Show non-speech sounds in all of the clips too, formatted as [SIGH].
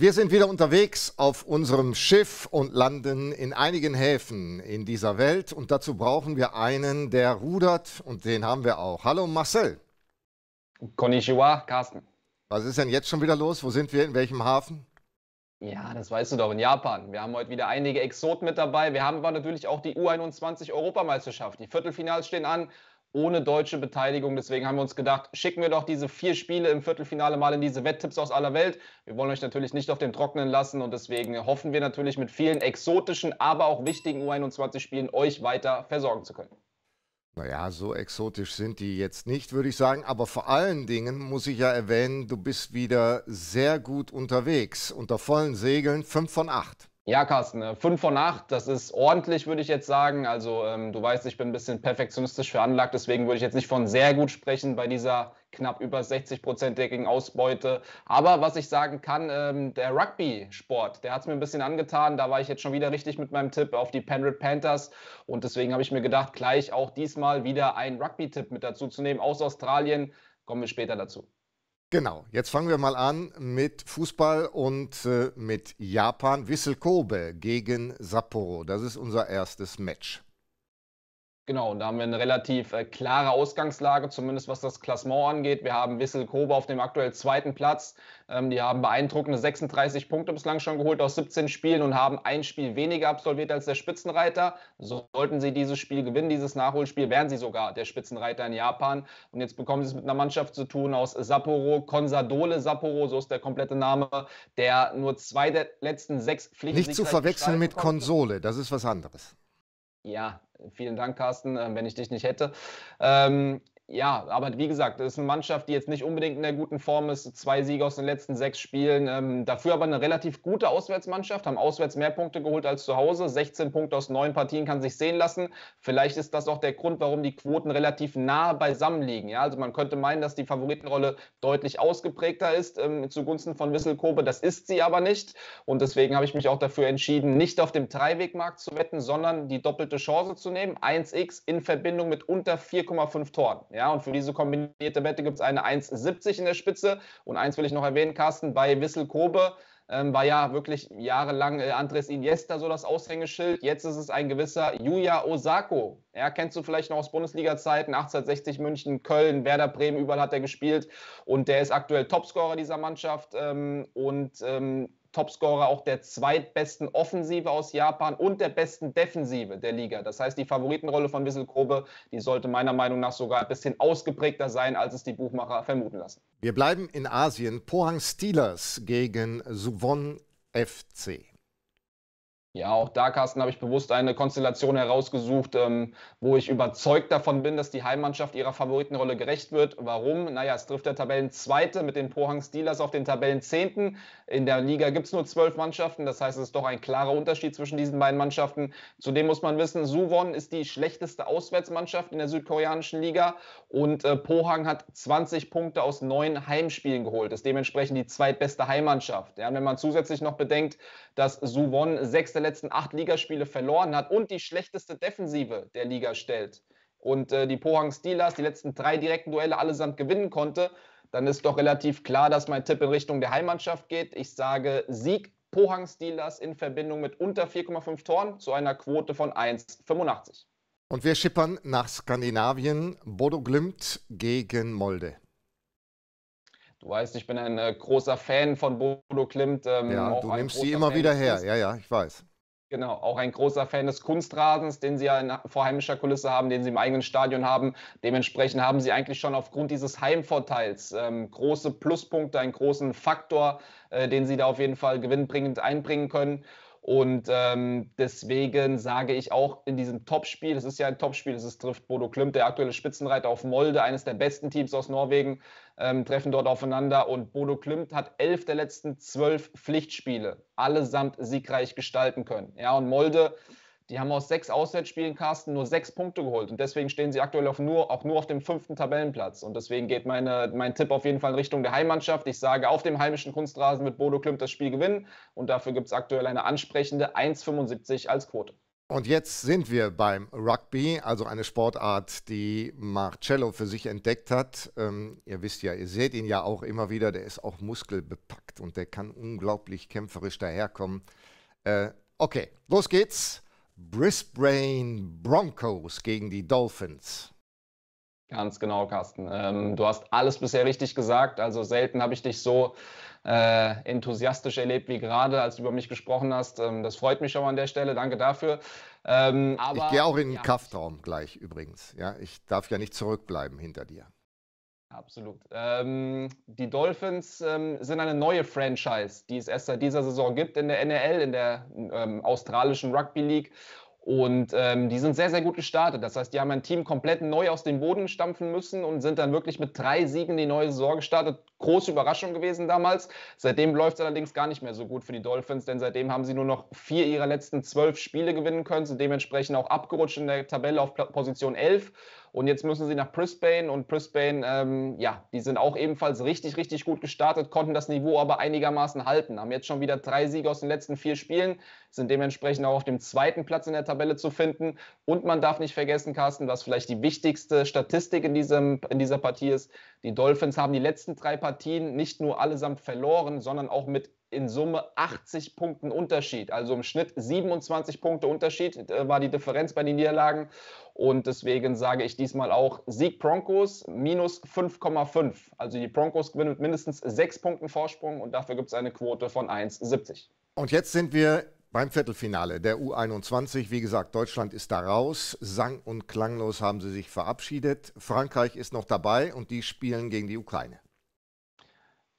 Wir sind wieder unterwegs auf unserem Schiff und landen in einigen Häfen in dieser Welt. Und dazu brauchen wir einen, der rudert und den haben wir auch. Hallo Marcel. Konnichiwa, Carsten. Was ist denn jetzt schon wieder los? Wo sind wir? In welchem Hafen? Ja, das weißt du doch, in Japan. Wir haben heute wieder einige Exoten mit dabei. Wir haben aber natürlich auch die U21-Europameisterschaft. Die Viertelfinals stehen an ohne deutsche Beteiligung. Deswegen haben wir uns gedacht, schicken wir doch diese vier Spiele im Viertelfinale mal in diese Wetttipps aus aller Welt. Wir wollen euch natürlich nicht auf dem Trocknen lassen und deswegen hoffen wir natürlich mit vielen exotischen, aber auch wichtigen U21-Spielen euch weiter versorgen zu können. Naja, so exotisch sind die jetzt nicht, würde ich sagen. Aber vor allen Dingen muss ich ja erwähnen, du bist wieder sehr gut unterwegs. Unter vollen Segeln 5 von 8. Ja, Carsten, 5 von 8, das ist ordentlich, würde ich jetzt sagen. Also ähm, du weißt, ich bin ein bisschen perfektionistisch veranlagt, deswegen würde ich jetzt nicht von sehr gut sprechen bei dieser knapp über 60-prozentigen Ausbeute. Aber was ich sagen kann, ähm, der Rugby-Sport, der hat es mir ein bisschen angetan. Da war ich jetzt schon wieder richtig mit meinem Tipp auf die Penrith Panthers. Und deswegen habe ich mir gedacht, gleich auch diesmal wieder einen Rugby-Tipp mit dazu zu nehmen aus Australien. Kommen wir später dazu. Genau, jetzt fangen wir mal an mit Fußball und äh, mit Japan. Wissel Kobe gegen Sapporo, das ist unser erstes Match. Genau, da haben wir eine relativ äh, klare Ausgangslage, zumindest was das Klassement angeht. Wir haben Wissel Kobe auf dem aktuell zweiten Platz. Ähm, die haben beeindruckende 36 Punkte bislang schon geholt aus 17 Spielen und haben ein Spiel weniger absolviert als der Spitzenreiter. Sollten sie dieses Spiel gewinnen, dieses Nachholspiel, wären sie sogar der Spitzenreiter in Japan. Und jetzt bekommen sie es mit einer Mannschaft zu tun aus Sapporo, Konsadole Sapporo, so ist der komplette Name, der nur zwei der letzten sechs Pflichten. Nicht zu verwechseln mit Konsole, das ist was anderes. Ja, vielen Dank, Carsten, äh, wenn ich dich nicht hätte. Ähm, ja, aber wie gesagt, das ist eine Mannschaft, die jetzt nicht unbedingt in der guten Form ist. Zwei Siege aus den letzten sechs Spielen. Ähm, dafür aber eine relativ gute Auswärtsmannschaft, haben auswärts mehr Punkte geholt als zu Hause. 16 Punkte aus neun Partien kann sich sehen lassen. Vielleicht ist das auch der Grund, warum die Quoten relativ nah beisammen liegen. Ja, also man könnte meinen, dass die Favoritenrolle deutlich ausgeprägter ist ähm, zugunsten von Wisselkobe. Das ist sie aber nicht. Und deswegen habe ich mich auch dafür entschieden, nicht auf dem Dreiwegmarkt zu wetten, sondern die doppelte Chance zu nehmen. 1x in Verbindung mit unter 4,5 Toren. Ja? Ja, und für diese kombinierte Wette gibt es eine 1,70 in der Spitze. Und eins will ich noch erwähnen, Carsten, bei Wissel Kobe ähm, war ja wirklich jahrelang äh, Andres Iniesta so das Aushängeschild. Jetzt ist es ein gewisser Yuya Osako. Ja, kennst du vielleicht noch aus Bundesliga-Zeiten, 1860 München, Köln, Werder Bremen, überall hat er gespielt. Und der ist aktuell Topscorer dieser Mannschaft. Ähm, und ähm, Topscorer auch der zweitbesten Offensive aus Japan und der besten Defensive der Liga. Das heißt, die Favoritenrolle von Wissel Kobe, die sollte meiner Meinung nach sogar ein bisschen ausgeprägter sein, als es die Buchmacher vermuten lassen. Wir bleiben in Asien. Pohang Steelers gegen Suwon FC. Ja, auch da, Carsten, habe ich bewusst eine Konstellation herausgesucht, ähm, wo ich überzeugt davon bin, dass die Heimmannschaft ihrer Favoritenrolle gerecht wird. Warum? Naja, es trifft der Tabellenzweite mit den Pohang Steelers auf den Tabellenzehnten. In der Liga gibt es nur zwölf Mannschaften, das heißt, es ist doch ein klarer Unterschied zwischen diesen beiden Mannschaften. Zudem muss man wissen, Suwon ist die schlechteste Auswärtsmannschaft in der südkoreanischen Liga und äh, Pohang hat 20 Punkte aus neun Heimspielen geholt, ist dementsprechend die zweitbeste Heimmannschaft. Ja, wenn man zusätzlich noch bedenkt, dass Suwon sechster der letzten acht Ligaspiele verloren hat und die schlechteste Defensive der Liga stellt und äh, die Pohang Steelers die letzten drei direkten Duelle allesamt gewinnen konnte, dann ist doch relativ klar, dass mein Tipp in Richtung der Heimmannschaft geht. Ich sage Sieg Pohang Steelers in Verbindung mit unter 4,5 Toren zu einer Quote von 1,85. Und wir schippern nach Skandinavien. Bodo Glimt gegen Molde. Du weißt, ich bin ein äh, großer Fan von Bodo Klimt. Ähm, ja, du nimmst sie immer Fan wieder her. Ja, ja, ich weiß. Genau, auch ein großer Fan des Kunstrasens, den sie ja in vorheimischer Kulisse haben, den sie im eigenen Stadion haben. Dementsprechend haben sie eigentlich schon aufgrund dieses Heimvorteils ähm, große Pluspunkte, einen großen Faktor, äh, den sie da auf jeden Fall gewinnbringend einbringen können. Und ähm, deswegen sage ich auch in diesem Topspiel, es ist ja ein Topspiel, es trifft Bodo Klimt, der aktuelle Spitzenreiter auf Molde, eines der besten Teams aus Norwegen ähm, treffen dort aufeinander und Bodo Klimt hat elf der letzten zwölf Pflichtspiele allesamt siegreich gestalten können. Ja, und Molde, die haben aus sechs Auswärtsspielen, Carsten, nur sechs Punkte geholt und deswegen stehen sie aktuell auf nur, auch nur auf dem fünften Tabellenplatz und deswegen geht meine, mein Tipp auf jeden Fall in Richtung der Heimmannschaft. Ich sage, auf dem heimischen Kunstrasen wird Bodo Klimt das Spiel gewinnen und dafür gibt es aktuell eine ansprechende 1,75 als Quote. Und jetzt sind wir beim Rugby, also eine Sportart, die Marcello für sich entdeckt hat. Ähm, ihr wisst ja, ihr seht ihn ja auch immer wieder, der ist auch muskelbepackt und der kann unglaublich kämpferisch daherkommen. Äh, okay, los geht's. Brisbane Broncos gegen die Dolphins. Ganz genau, Carsten. Ähm, du hast alles bisher richtig gesagt. Also selten habe ich dich so äh, enthusiastisch erlebt wie gerade, als du über mich gesprochen hast. Ähm, das freut mich schon mal an der Stelle. Danke dafür. Ähm, aber, ich gehe auch in den ja. Kraftraum gleich übrigens. Ja, ich darf ja nicht zurückbleiben hinter dir. Absolut. Ähm, die Dolphins ähm, sind eine neue Franchise, die es erst seit dieser Saison gibt in der NRL, in der ähm, australischen Rugby League. Und ähm, die sind sehr, sehr gut gestartet. Das heißt, die haben ein Team komplett neu aus dem Boden stampfen müssen und sind dann wirklich mit drei Siegen die neue Saison gestartet. Große Überraschung gewesen damals. Seitdem läuft es allerdings gar nicht mehr so gut für die Dolphins, denn seitdem haben sie nur noch vier ihrer letzten zwölf Spiele gewinnen können, sind dementsprechend auch abgerutscht in der Tabelle auf Position 11 und jetzt müssen sie nach Brisbane und Brisbane, ähm, ja, die sind auch ebenfalls richtig, richtig gut gestartet, konnten das Niveau aber einigermaßen halten, haben jetzt schon wieder drei Siege aus den letzten vier Spielen, sind dementsprechend auch auf dem zweiten Platz in der Tabelle zu finden. Und man darf nicht vergessen, Carsten, was vielleicht die wichtigste Statistik in, diesem, in dieser Partie ist, die Dolphins haben die letzten drei Partien nicht nur allesamt verloren, sondern auch mit in Summe 80 Punkten Unterschied. Also im Schnitt 27 Punkte Unterschied äh, war die Differenz bei den Niederlagen. Und deswegen sage ich diesmal auch Sieg Broncos minus 5,5. Also die Broncos gewinnen mit mindestens 6 Punkten Vorsprung und dafür gibt es eine Quote von 1,70. Und jetzt sind wir beim Viertelfinale der U21. Wie gesagt, Deutschland ist da raus. Sang- und klanglos haben sie sich verabschiedet. Frankreich ist noch dabei und die spielen gegen die Ukraine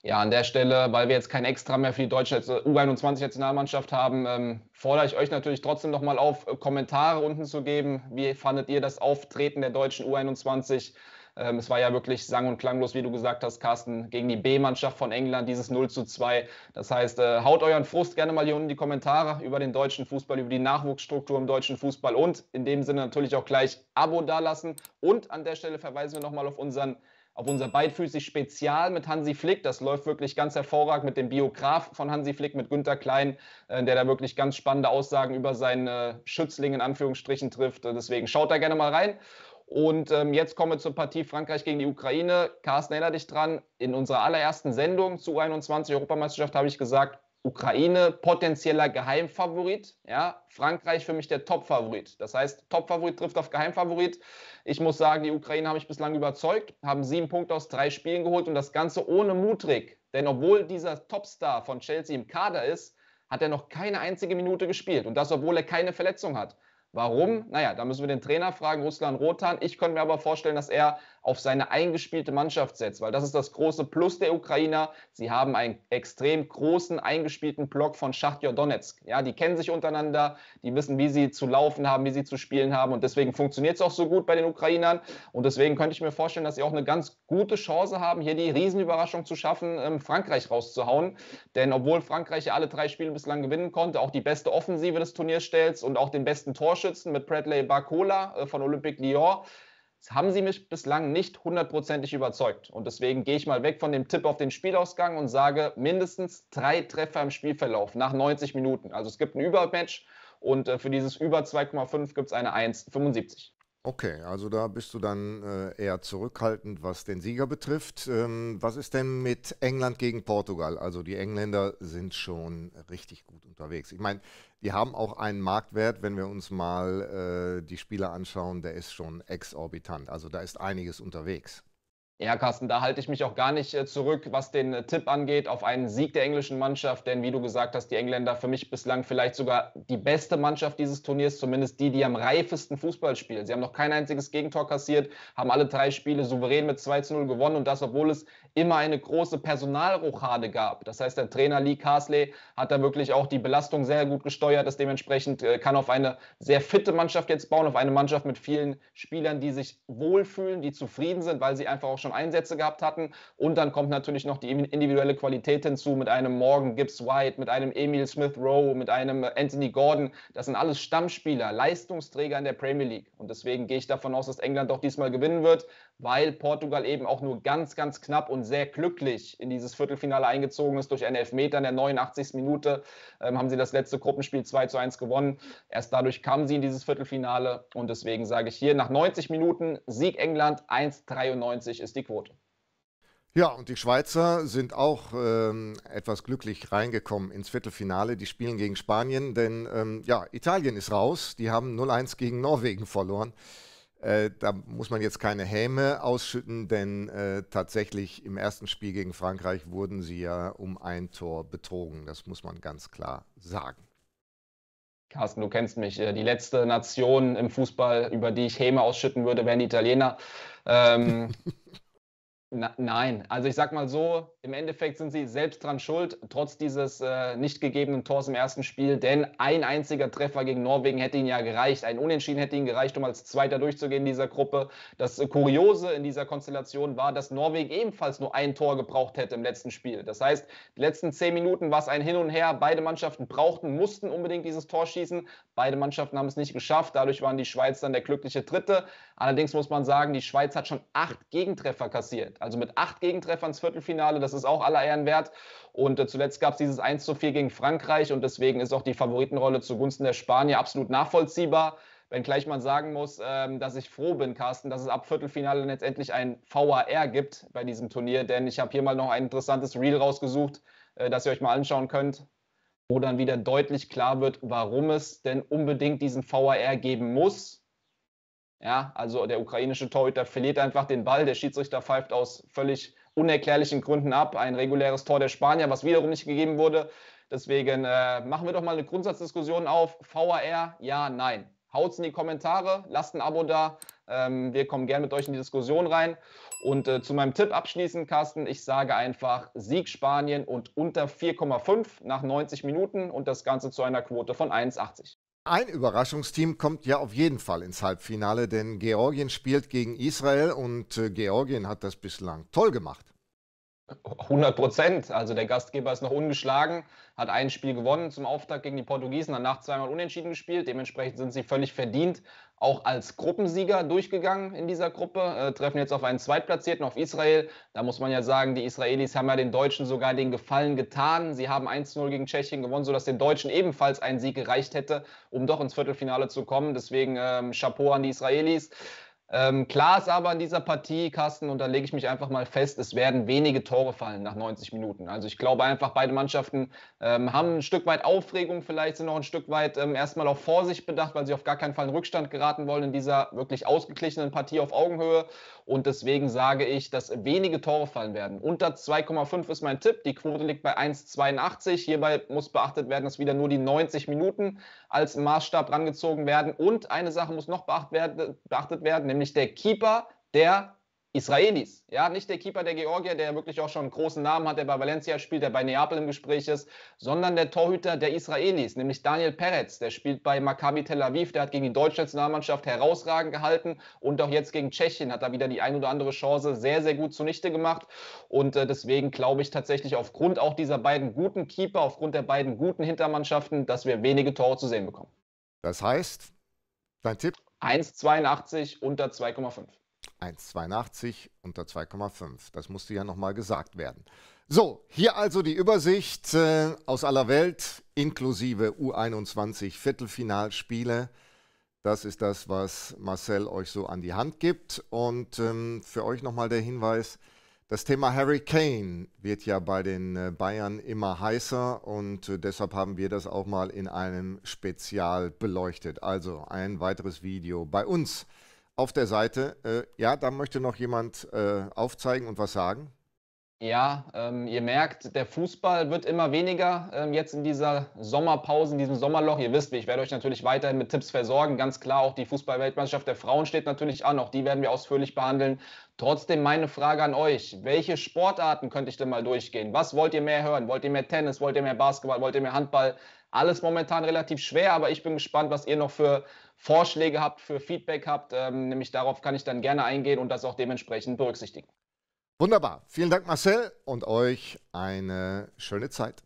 ja, an der Stelle, weil wir jetzt kein Extra mehr für die deutsche U21-Nationalmannschaft haben, ähm, fordere ich euch natürlich trotzdem nochmal auf, äh, Kommentare unten zu geben. Wie fandet ihr das Auftreten der deutschen U21? Ähm, es war ja wirklich sang- und klanglos, wie du gesagt hast, Carsten, gegen die B-Mannschaft von England, dieses 0 zu 2. Das heißt, äh, haut euren Frust gerne mal hier unten in die Kommentare über den deutschen Fußball, über die Nachwuchsstruktur im deutschen Fußball und in dem Sinne natürlich auch gleich Abo dalassen. Und an der Stelle verweisen wir nochmal auf unseren auf unser beidfüßig Spezial mit Hansi Flick, das läuft wirklich ganz hervorragend mit dem Biograf von Hansi Flick, mit Günter Klein, äh, der da wirklich ganz spannende Aussagen über seine Schützling in Anführungsstrichen trifft. Äh, deswegen schaut da gerne mal rein. Und ähm, jetzt kommen wir zur Partie Frankreich gegen die Ukraine. Carsten, erinnere dich dran, in unserer allerersten Sendung zu 21 Europameisterschaft habe ich gesagt, Ukraine potenzieller Geheimfavorit. Ja, Frankreich für mich der Topfavorit. Das heißt, Topfavorit trifft auf Geheimfavorit. Ich muss sagen, die Ukraine habe ich bislang überzeugt, haben sieben Punkte aus drei Spielen geholt und das Ganze ohne Mutrik. Denn obwohl dieser Topstar von Chelsea im Kader ist, hat er noch keine einzige Minute gespielt und das, obwohl er keine Verletzung hat. Warum? Naja, da müssen wir den Trainer fragen, Ruslan Rotan. Ich könnte mir aber vorstellen, dass er auf seine eingespielte Mannschaft setzt, weil das ist das große Plus der Ukrainer. Sie haben einen extrem großen eingespielten Block von Schachtjor Donetsk. Ja, die kennen sich untereinander, die wissen, wie sie zu laufen haben, wie sie zu spielen haben und deswegen funktioniert es auch so gut bei den Ukrainern und deswegen könnte ich mir vorstellen, dass sie auch eine ganz gute Chance haben, hier die Riesenüberraschung zu schaffen, ähm, Frankreich rauszuhauen, denn obwohl Frankreich ja alle drei Spiele bislang gewinnen konnte, auch die beste Offensive des Turniers stellt und auch den besten Torschuss, Torschützen mit Bradley Barcola äh, von Olympique Lyon. Das haben sie mich bislang nicht hundertprozentig überzeugt. Und deswegen gehe ich mal weg von dem Tipp auf den Spielausgang und sage mindestens drei Treffer im Spielverlauf nach 90 Minuten. Also es gibt ein Übermatch und äh, für dieses über 2,5 gibt es eine 1,75. Okay, also da bist du dann äh, eher zurückhaltend, was den Sieger betrifft. Ähm, was ist denn mit England gegen Portugal? Also die Engländer sind schon richtig gut unterwegs. Ich meine, die haben auch einen Marktwert, wenn wir uns mal äh, die Spieler anschauen, der ist schon exorbitant. Also da ist einiges unterwegs. Ja, Carsten, da halte ich mich auch gar nicht äh, zurück, was den äh, Tipp angeht auf einen Sieg der englischen Mannschaft. Denn wie du gesagt hast, die Engländer für mich bislang vielleicht sogar die beste Mannschaft dieses Turniers, zumindest die, die am reifesten Fußball spielen. Sie haben noch kein einziges Gegentor kassiert, haben alle drei Spiele souverän mit 2 zu 0 gewonnen und das, obwohl es immer eine große Personalrochade gab. Das heißt, der Trainer Lee Carsley hat da wirklich auch die Belastung sehr gut gesteuert, ist dementsprechend äh, kann auf eine sehr fitte Mannschaft jetzt bauen, auf eine Mannschaft mit vielen Spielern, die sich wohlfühlen, die zufrieden sind, weil sie einfach auch schon schon Einsätze gehabt hatten. Und dann kommt natürlich noch die individuelle Qualität hinzu mit einem Morgan Gibbs White, mit einem Emil Smith Rowe, mit einem äh, Anthony Gordon. Das sind alles Stammspieler, Leistungsträger in der Premier League. Und deswegen gehe ich davon aus, dass England auch diesmal gewinnen wird, weil Portugal eben auch nur ganz, ganz knapp und sehr glücklich in dieses Viertelfinale eingezogen ist durch einen Elfmeter in der 89. Minute. Ähm, haben sie das letzte Gruppenspiel 2 zu 1 gewonnen. Erst dadurch kamen sie in dieses Viertelfinale. Und deswegen sage ich hier nach 90 Minuten Sieg England 1,93 ist die die Quote. Ja, und die Schweizer sind auch ähm, etwas glücklich reingekommen ins Viertelfinale. Die spielen gegen Spanien, denn ähm, ja, Italien ist raus. Die haben 0-1 gegen Norwegen verloren. Äh, da muss man jetzt keine Häme ausschütten, denn äh, tatsächlich im ersten Spiel gegen Frankreich wurden sie ja um ein Tor betrogen. Das muss man ganz klar sagen. Carsten, du kennst mich. Äh, die letzte Nation im Fußball, über die ich Häme ausschütten würde, wären die Italiener. Ähm, [LAUGHS] Na, nein, also ich sag mal so, im Endeffekt sind sie selbst dran schuld, trotz dieses äh, nicht gegebenen Tors im ersten Spiel, denn ein einziger Treffer gegen Norwegen hätte ihnen ja gereicht. Ein Unentschieden hätte ihnen gereicht, um als Zweiter durchzugehen in dieser Gruppe. Das äh, Kuriose in dieser Konstellation war, dass Norwegen ebenfalls nur ein Tor gebraucht hätte im letzten Spiel. Das heißt, die letzten zehn Minuten war es ein Hin und Her. Beide Mannschaften brauchten, mussten unbedingt dieses Tor schießen. Beide Mannschaften haben es nicht geschafft. Dadurch waren die Schweiz dann der glückliche Dritte. Allerdings muss man sagen, die Schweiz hat schon acht Gegentreffer kassiert. Also mit acht Gegentreffern ins Viertelfinale, das ist auch aller Ehren wert. Und äh, zuletzt gab es dieses 1 zu 4 gegen Frankreich und deswegen ist auch die Favoritenrolle zugunsten der Spanier absolut nachvollziehbar. Wenngleich man sagen muss, ähm, dass ich froh bin, Carsten, dass es ab Viertelfinale letztendlich ein VAR gibt bei diesem Turnier, denn ich habe hier mal noch ein interessantes Reel rausgesucht, äh, das ihr euch mal anschauen könnt, wo dann wieder deutlich klar wird, warum es denn unbedingt diesen VAR geben muss. Ja, also der ukrainische Torhüter verliert einfach den Ball, der Schiedsrichter pfeift aus völlig unerklärlichen Gründen ab. Ein reguläres Tor der Spanier, was wiederum nicht gegeben wurde. Deswegen äh, machen wir doch mal eine Grundsatzdiskussion auf. VAR, ja, nein. Haut's in die Kommentare, lasst ein Abo da. Ähm, wir kommen gerne mit euch in die Diskussion rein. Und äh, zu meinem Tipp abschließend, Carsten, ich sage einfach Sieg Spanien und unter 4,5 nach 90 Minuten und das Ganze zu einer Quote von 1,80. Ein Überraschungsteam kommt ja auf jeden Fall ins Halbfinale, denn Georgien spielt gegen Israel und äh, Georgien hat das bislang toll gemacht. 100 Prozent. Also der Gastgeber ist noch ungeschlagen, hat ein Spiel gewonnen zum Auftakt gegen die Portugiesen, danach zweimal unentschieden gespielt. Dementsprechend sind sie völlig verdient auch als Gruppensieger durchgegangen in dieser Gruppe, äh, treffen jetzt auf einen Zweitplatzierten, auf Israel. Da muss man ja sagen, die Israelis haben ja den Deutschen sogar den Gefallen getan. Sie haben 1-0 gegen Tschechien gewonnen, sodass den Deutschen ebenfalls ein Sieg gereicht hätte, um doch ins Viertelfinale zu kommen. Deswegen ähm, Chapeau an die Israelis. Ähm, klar ist aber in dieser Partie, Carsten, und da lege ich mich einfach mal fest, es werden wenige Tore fallen nach 90 Minuten. Also ich glaube einfach, beide Mannschaften ähm, haben ein Stück weit Aufregung, vielleicht sind auch ein Stück weit ähm, erstmal auf Vorsicht bedacht, weil sie auf gar keinen Fall in Rückstand geraten wollen in dieser wirklich ausgeglichenen Partie auf Augenhöhe. Und deswegen sage ich, dass wenige Tore fallen werden. Unter 2,5 ist mein Tipp. Die Quote liegt bei 1,82. Hierbei muss beachtet werden, dass wieder nur die 90 Minuten als Maßstab rangezogen werden. Und eine Sache muss noch beachtet werden, nämlich nämlich der Keeper der Israelis. Ja, nicht der Keeper der Georgier, der wirklich auch schon einen großen Namen hat, der bei Valencia spielt, der bei Neapel im Gespräch ist, sondern der Torhüter der Israelis, nämlich Daniel Peretz. Der spielt bei Maccabi Tel Aviv, der hat gegen die deutsche Nationalmannschaft herausragend gehalten und auch jetzt gegen Tschechien hat er wieder die ein oder andere Chance sehr, sehr gut zunichte gemacht. Und äh, deswegen glaube ich tatsächlich aufgrund auch dieser beiden guten Keeper, aufgrund der beiden guten Hintermannschaften, dass wir wenige Tore zu sehen bekommen. Das heißt, dein Tipp? 1,82 unter 2,5. 1,82 unter 2,5. Das musste ja nochmal gesagt werden. So, hier also die Übersicht äh, aus aller Welt inklusive U21 Viertelfinalspiele. Das ist das, was Marcel euch so an die Hand gibt. Und ähm, für euch nochmal der Hinweis, das Thema Hurricane wird ja bei den äh, Bayern immer heißer und äh, deshalb haben wir das auch mal in einem Spezial beleuchtet. Also ein weiteres Video bei uns auf der Seite. Äh, ja, da möchte noch jemand aufzeigen und was sagen. Ja, ähm, ihr merkt, der Fußball wird immer weniger ähm, jetzt in dieser Sommerpause, in diesem Sommerloch. Ihr wisst, ich werde euch natürlich weiterhin mit Tipps versorgen. Ganz klar, auch die Fußballweltmeisterschaft der Frauen steht natürlich an. Auch die werden wir ausführlich behandeln. Trotzdem meine Frage an euch: Welche Sportarten könnte ich denn mal durchgehen? Was wollt ihr mehr hören? Wollt ihr mehr Tennis? Wollt ihr mehr Basketball? Wollt ihr mehr Handball? Alles momentan relativ schwer, aber ich bin gespannt, was ihr noch für Vorschläge habt, für Feedback habt. Ähm, nämlich darauf kann ich dann gerne eingehen und das auch dementsprechend berücksichtigen. Wunderbar. Vielen Dank, Marcel, und euch eine schöne Zeit.